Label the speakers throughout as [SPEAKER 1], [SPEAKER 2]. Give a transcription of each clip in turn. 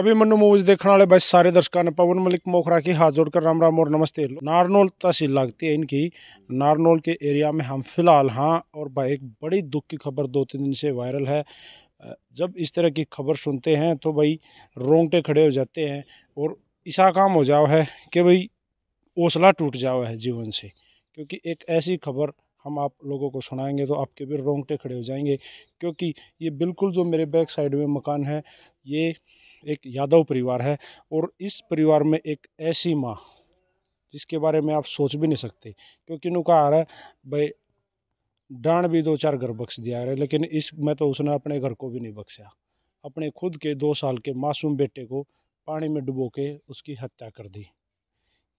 [SPEAKER 1] अभी मनु मूवीज देखने वाले भाई सारे दर्शकों ने पवन मलिक मोखरा की हाथ जोड़कर राम राम और नमस्ते नारनौल तहसील लगती है इनकी नारनौल के एरिया में हम फिलहाल हाँ और भाई एक बड़ी दुख की खबर दो तीन दिन से वायरल है जब इस तरह की खबर सुनते हैं तो भाई रोंगटे खड़े हो जाते हैं और ऐसा काम हो जाओ है कि भाई हौसला टूट जाओ है जीवन से क्योंकि एक ऐसी खबर हम आप लोगों को सुनाएंगे तो आपके भी रोंगटे खड़े हो जाएंगे क्योंकि ये बिल्कुल जो मेरे बैक साइड में मकान है ये एक यादव परिवार है और इस परिवार में एक ऐसी माँ जिसके बारे में आप सोच भी नहीं सकते क्योंकि नुका आ रहा है भाई डांड भी दो चार घर बख्श दिया है लेकिन इस में तो उसने अपने घर को भी नहीं बख्शा अपने खुद के दो साल के मासूम बेटे को पानी में डुबो के उसकी हत्या कर दी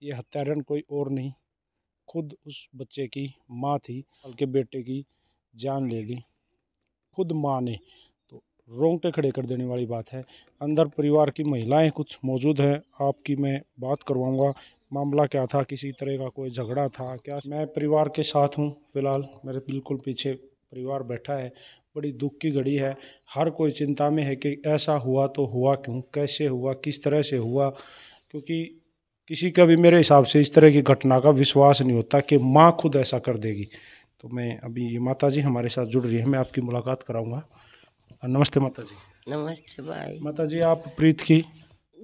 [SPEAKER 1] ये हत्यारण कोई और नहीं खुद उस बच्चे की माँ थी बल्कि बेटे की जान ले ली खुद माँ ने रोंगटे खड़े कर देने वाली बात है अंदर परिवार की महिलाएं कुछ मौजूद हैं आपकी मैं बात करवाऊंगा मामला क्या था किसी तरह का कोई झगड़ा था क्या मैं परिवार के साथ हूँ फिलहाल मेरे बिल्कुल पीछे परिवार बैठा है बड़ी दुख की घड़ी है हर कोई चिंता में है कि ऐसा हुआ तो हुआ क्यों कैसे हुआ किस तरह से हुआ क्योंकि किसी का भी मेरे हिसाब से इस तरह की घटना का विश्वास नहीं होता कि माँ खुद ऐसा कर देगी तो मैं अभी ये माता जी हमारे साथ जुड़ रही है मैं आपकी मुलाकात कराऊंगा नमस्ते माता जी नमस्ते भाई माता जी आप प्रीत की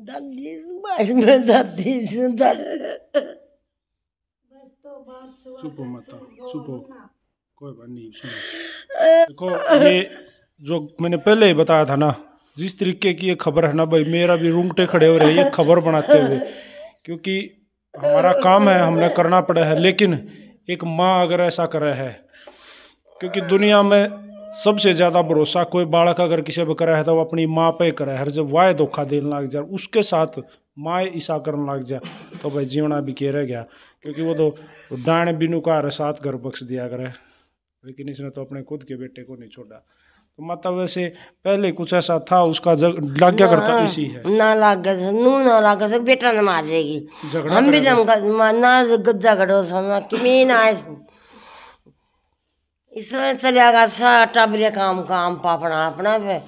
[SPEAKER 2] दादी बस तो
[SPEAKER 1] चुप हो माता चुप हो कोई बात नहीं सुनो देखो ये जो मैंने पहले ही बताया था ना जिस तरीके की ये खबर है ना भाई मेरा भी रूंगटे खड़े हो रहे हैं ये खबर बनाते हुए क्योंकि हमारा काम है हमने करना पड़ा है लेकिन एक माँ अगर ऐसा कर रहा है क्योंकि दुनिया में सबसे ज़्यादा भरोसा कोई बालक अगर किसी पर करे है तो वो अपनी माँ पे करे हर जब वाय धोखा देने लग जाए उसके साथ माँ ईसा करने लग जाए तो भाई जीवना भी के रह गया क्योंकि वो तो दाण बिनु का हर साथ घर बख्श दिया करे लेकिन इसने तो अपने खुद के बेटे को नहीं छोड़ा तो मतलब वैसे पहले कुछ ऐसा था उसका जग गया करता इसी है
[SPEAKER 2] ना लागे नू ना लागे से बेटा ना मार देगी हम भी ना गद्दा गड़ो ना कि ना इसमें चलिया गया सारा टबर काम काम पापना अपना पे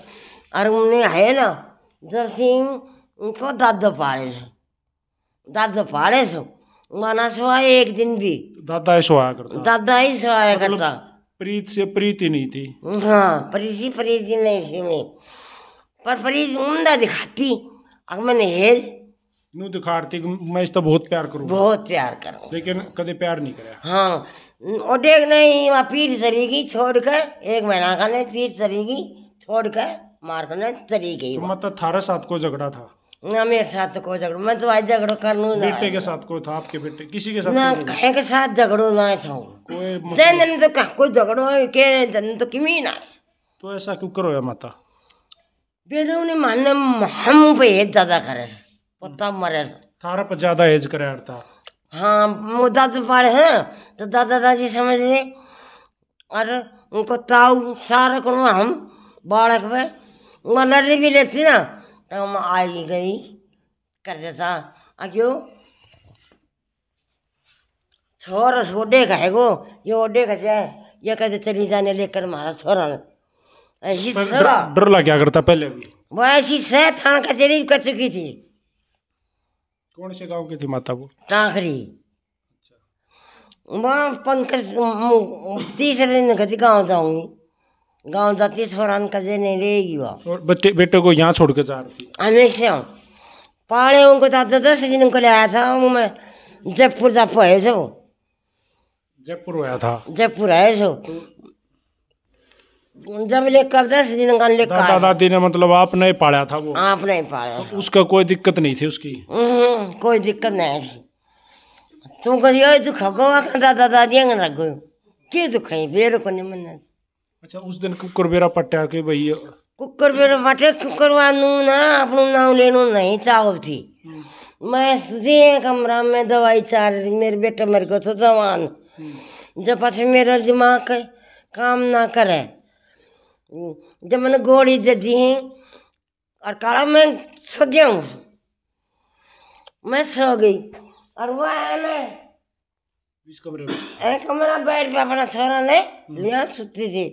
[SPEAKER 2] और उन्हें है ना जब सिंह उनको दादो पाड़े सो दादो पाड़े सो माना सोया एक दिन भी
[SPEAKER 1] दादा ही सोया करता
[SPEAKER 2] दादा ही सोया मतलब करता प्रीत से प्रीति नहीं थी हाँ प्रीति प्रीति नहीं थी नहीं पर प्रीत उमदा दिखाती अगर मैंने हेज ਨੂੰ ਦਿਖਾੜਤੀ ਮੈਂ ਇਸ ਤੋਂ ਬਹੁਤ ਪਿਆਰ बहुत प्यार करो लेकिन कदे प्यार नहीं कराया छोड़ कर एक महीना तो, मतलब तो, तो था आपके बेटे किसी के साथ झगड़ो मतलब तो ना तो झगड़ो है के
[SPEAKER 1] ऐसा क्यों करो या माता
[SPEAKER 2] बेटा उन्हें मानने हम पे ज्यादा करे पता मरे थारा पर
[SPEAKER 1] ज्यादा एज करे था
[SPEAKER 2] हाँ वो दादू पाड़े हैं तो, तो दादा दादी समझ ले और उनको ताऊ सारा को हम बाढ़ पे मलरी भी रहती ना तो हम आई गई कर देता आ क्यों छोर छोडे का है गो ये ओडे का जाए ये कहते चली जाने लेकर मारा छोरा ऐसी डर
[SPEAKER 1] लग गया करता पहले भी
[SPEAKER 2] वो ऐसी सह थाना कचहरी कर चुकी थी
[SPEAKER 1] कौन से गांव की थी माता वो
[SPEAKER 2] टाखरी वहाँ पंकज तीसरे दिन कभी गाँव जाऊंगी गाँव जाती छोड़ान कब्जे नहीं रहेगी वहाँ और
[SPEAKER 1] बच्चे बेटे को यहाँ छोड़ के जा रही
[SPEAKER 2] हमेशा हाँ, पहाड़े उनको दादा तो दस दिन को ले आया था मैं जयपुर जा पाए सो जयपुर आया था जयपुर आए सो जब ले कब दस दिन गन ले दादा दादी ने मतलब आपने पाया था वो आपने ही पाया
[SPEAKER 1] तो उसका कोई दिक्कत नहीं थी उसकी
[SPEAKER 2] हम्म, कोई दिक्कत नहीं थी तुम कह ओए दुख गो दादा दादी अंग लग गयो के दुख है बेरो को नहीं मन अच्छा उस दिन कुकर बेरा
[SPEAKER 1] पट्टा के भई
[SPEAKER 2] कुकर बेरा पट्टे कुकर वानू ना अपनो नाव लेनो नहीं चाहो थी हम्म। मैं सुधे कमरा में दवाई चार रही मेरे बेटा मर को तो जवान हम्म। जब पास मेरा दिमाग काम ना करे हम्म। जब मैंने गोली दे दी और काला मैं सो गया मैं सो गई और वो है मैं एक कमरा पर अपना सोना ने हम्म। लिया सुती थी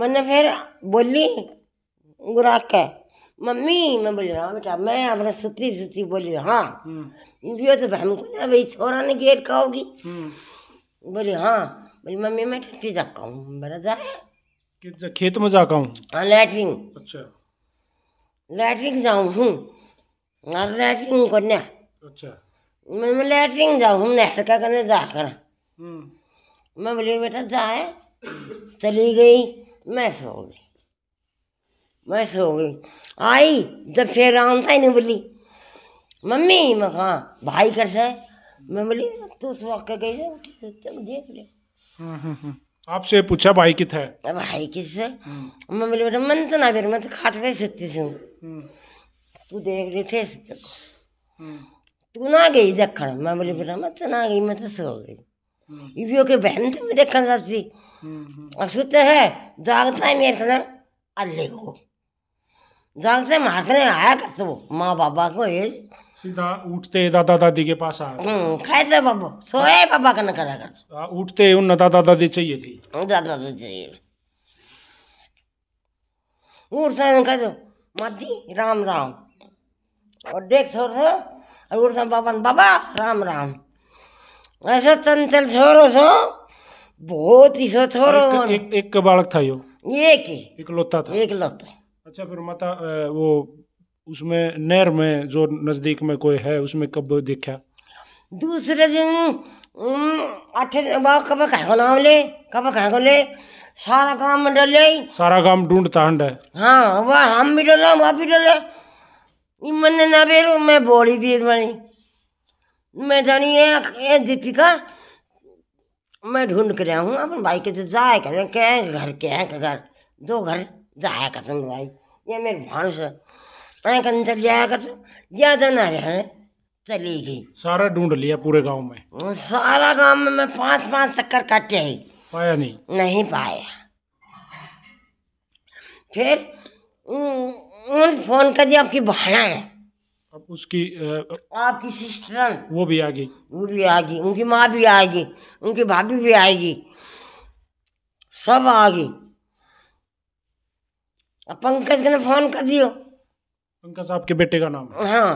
[SPEAKER 2] मैंने फिर बोली गुरा के मम्मी मैं बोली हाँ बेटा मैं अपने सुती सुती बोली हाँ हम्म। तो बहन को ना भाई छोरा ने गेट कहोगी बोली हाँ बोली मम्मी मैं छुट्टी जाऊँ मेरा जाए
[SPEAKER 1] खेत में जाकर हूँ
[SPEAKER 2] हाँ लैटरिन अच्छा लैटरिन जाऊँ हूँ और लैटरिन करने
[SPEAKER 1] अच्छा
[SPEAKER 2] मैं मैं लैटरिन जाऊँ हूँ नहर का करने जाकर कर हम्म। मैं बोली बेटा जाए चली गई मैं सो गई मैं सो गई आई जब फिर आम था नहीं बोली मम्मी मैं कहा भाई कैसे मैं बोली तू सुबह के गई चल देख ले हम्म हम्म, हम्म। आपसे
[SPEAKER 1] पूछा भाई कित है
[SPEAKER 2] भाई कित से
[SPEAKER 1] मैं
[SPEAKER 2] बोले बेटा मन तो ना बेर मैं तो खाट पे सकती हूँ हम्म। तू देख रही थे हम्म। तू ना गई देखण मैं बोले बेटा मैं तो ना गई मैं तो सो गई हम्म। इवियो के बहन तो मैं देखण और असुत है जागता है मेरे खाना अल्ले को जागते मारने आया कर तो माँ बाबा को ये सीधा उठते दादा दादी के पास आ गए हम्म, खाए बाबू सोए पापा का ना करा कर
[SPEAKER 1] उठते उन दादा दादी चाहिए थी
[SPEAKER 2] हाँ, दादा दादी चाहिए उठ सा कह दो माती राम राम और देख छोर सो और उठ सा बाबा बाबा राम राम ऐसा चंचल छोरो सो बहुत ही सो छोरो एक, एक,
[SPEAKER 1] एक बालक था यो एक ही इकलौता था एक लत अच्छा फिर माता वो उसमें नहर में जो नज़दीक में कोई है उसमें कब देखा
[SPEAKER 2] दूसरे दिन अठे कब कह नाम ले कब कह ले सारा काम में डले
[SPEAKER 1] सारा काम ढूंढता हंड है
[SPEAKER 2] हाँ वह हम भी डला वह भी डला मन ना बेरो मैं बोली बीर बनी मैं जानी है ये दीपिका मैं ढूंढ कर आऊँ अपन भाई के तो जाए कहें क्या घर के हैं घर दो घर जाया कर भाई ये मेरे भाणस है पैंक अंदर जाकर तो ज्यादा ना रहे चली गई सारा ढूंढ लिया पूरे गांव में सारा गांव में मैं पांच पांच चक्कर काटे ही पाया नहीं नहीं पाया फिर उन फोन कर दिया आपकी बहना है अब उसकी आपकी सिस्टर वो भी आ गई वो भी आ गई उनकी माँ भी आएगी उनकी भाभी भी आएगी सब आ गई पंकज ने फोन कर दियो
[SPEAKER 1] पंकज आपके बेटे का नाम
[SPEAKER 2] हाँ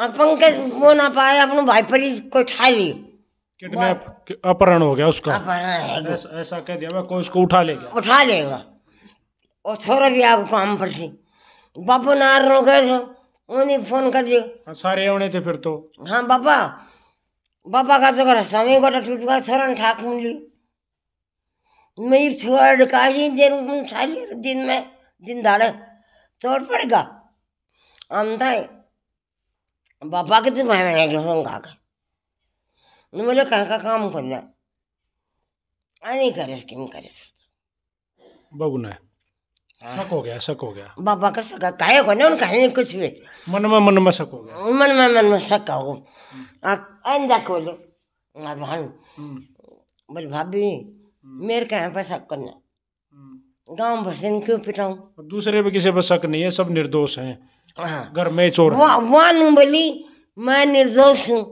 [SPEAKER 2] और पंकज वो ना पाए अपने भाई पर को उठा ली
[SPEAKER 1] किडनैप अपहरण हो गया उसका
[SPEAKER 2] अपहरण है ऐस, ऐसा कह दिया कोई
[SPEAKER 1] उसको उठा लेगा
[SPEAKER 2] उठा लेगा और थोड़ा भी आपको काम पर थी बापू नार रो गए थे उन्हें फोन कर दिए हाँ, सारे होने थे फिर तो हाँ बापा बापा का तो रास्ता में गोटा टूट गया छोरा ने ठाक मिली मैं छोरा डका देर दिन में दिन दाड़े तोड़ पड़ेगा अंदर बाबा किती बाहेर घेऊन काका मी बोले काका काम करणार आणि करेस की मी करेस बघू ना हाँ। शक हो
[SPEAKER 1] गया शक हो गया
[SPEAKER 2] बाबा का शक काय को ने उनका नहीं कुछ भी मन में मन में शक हो गया मन में मन में शक हो अंजा खोलो भान हम्म। बोल भाभी हम्म। मेरे कहे पर शक करना हम्म। गांव भसन क्यों पिटाऊं
[SPEAKER 1] दूसरे पे किसी पर शक नहीं है सब निर्दोष हैं हाँ। घर में चोर
[SPEAKER 2] वहां नहीं बोली मैं निर्दोष हूँ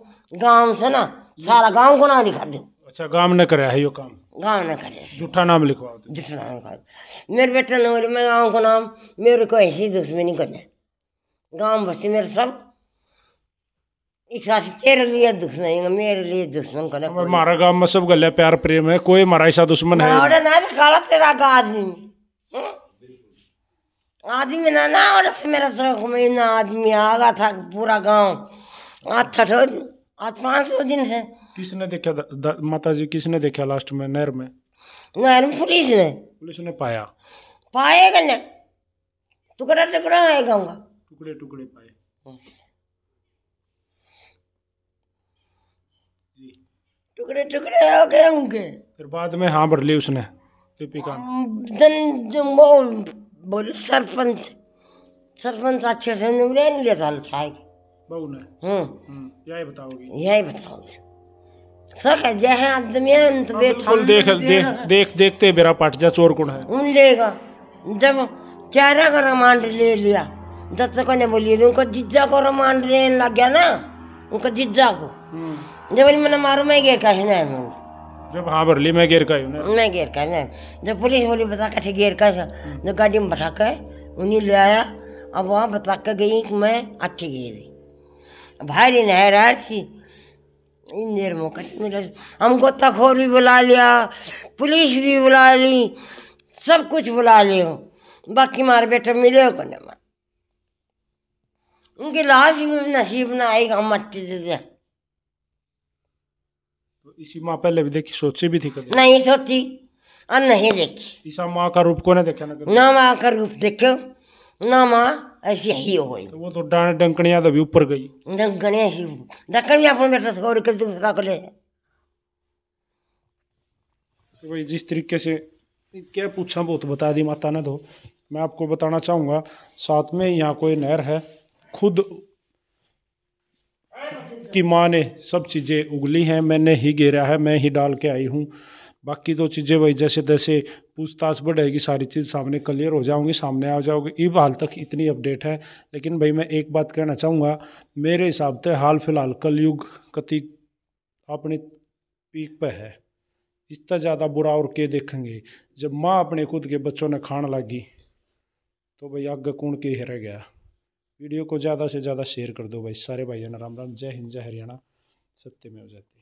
[SPEAKER 2] गाँव से ना सारा गाँव को ना दिखा दू
[SPEAKER 1] अच्छा गाँव ने करे है यो काम
[SPEAKER 2] गाँव ने करे झूठा नाम लिखवा तो। झूठा नाम लिखवा मेरे बेटा ने बोले मैं गाँव को नाम मेरे को ऐसी दुश्मनी करना गाँव बसे मेरे सब एक साथ तेरे लिए दुश्मन मेरे लिए दुश्मन करे हमारा
[SPEAKER 1] गाँव में सब गले प्यार प्रेम है कोई हमारा ऐसा दुश्मन है
[SPEAKER 2] ना काला तेरा आदमी हम्म? आदमी ना ना और मेरा शौक में ना आदमी आ गया था पूरा गांव आज छठो तो आज
[SPEAKER 1] सौ दिन है किसने देखा माता जी किसने देखा लास्ट में नहर में नहर में पुलिस ने पुलिस ने पाया
[SPEAKER 2] पाएगा ना टुकड़ा टुकड़ा है गाँव का
[SPEAKER 1] टुकड़े टुकड़े पाए
[SPEAKER 2] टुकड़े टुकड़े हो गए होंगे फिर
[SPEAKER 1] बाद में हाँ भर ली उसने
[SPEAKER 2] दीपिका बोले सरपंच सरपंच अच्छे से निवड़े नहीं ले साल छाए ने हम्म।,
[SPEAKER 1] हम्म यही बताओगी यही
[SPEAKER 2] सर आदमी अंत देख देख देख देखते
[SPEAKER 1] जा चोर कौन है
[SPEAKER 2] उन लेगा जब का रमांड ले लिया जब तक ने बोली उनको जिज्जा को रमांड लेने लग गया ना उनका जिज्जा को हम्म। जब मैंने मारो मैं गया कहना है जब हाँ बरली मैं गेर का हूँ मैं गेर का नहीं जब पुलिस बोली बता कर गेर का था जो गाड़ी में बैठा कर उन्हें ले आया अब वहाँ बता कर गई कि मैं अच्छी गेरी भाई नहरार सी इंदिर मौका मेरा हमको तखोर भी बुला लिया पुलिस भी बुला ली सब कुछ बुला लिया लियो बाकी मार बेटे मिले हो कने मार उनकी लाश भी नसीब ना आएगा मट्टी दे दिया
[SPEAKER 1] तो इसी माँ पहले भी देखी सोची भी थी कभी नहीं
[SPEAKER 2] सोची और नहीं देखी
[SPEAKER 1] ईसा माँ का रूप को ना देखा ना
[SPEAKER 2] ना माँ का रूप देखो ना माँ ऐसी ही हो गई तो वो तो
[SPEAKER 1] डांड डंकनिया तो भी ऊपर गई
[SPEAKER 2] डंकनिया ही डंकड़िया अपने बेटा छोड़ के दूसरा को ले
[SPEAKER 1] तो भाई जिस तरीके से क्या पूछा बहुत बता दी माता ने तो मैं आपको बताना चाहूँगा साथ में यहाँ कोई नहर है खुद की माँ ने सब चीज़ें उगली हैं मैंने ही घेरा है मैं ही डाल के आई हूँ बाकी तो चीज़ें भाई जैसे तैसे पूछताछ बढ़ेगी सारी चीज़ सामने क्लियर हो जाऊंगी सामने आ जाओगे ये हाल तक इतनी अपडेट है लेकिन भाई मैं एक बात कहना चाहूँगा मेरे हिसाब से हाल फिलहाल कलयुग कति अपनी पीक पर है इतना ज़्यादा बुरा और के देखेंगे जब माँ अपने खुद के बच्चों ने खाण लगी तो भाई अग कौन के रह गया वीडियो को ज़्यादा से ज़्यादा शेयर कर दो भाई सारे भाइयों ने राम राम जय हिंद जय हरियाणा सत्य में हो जाती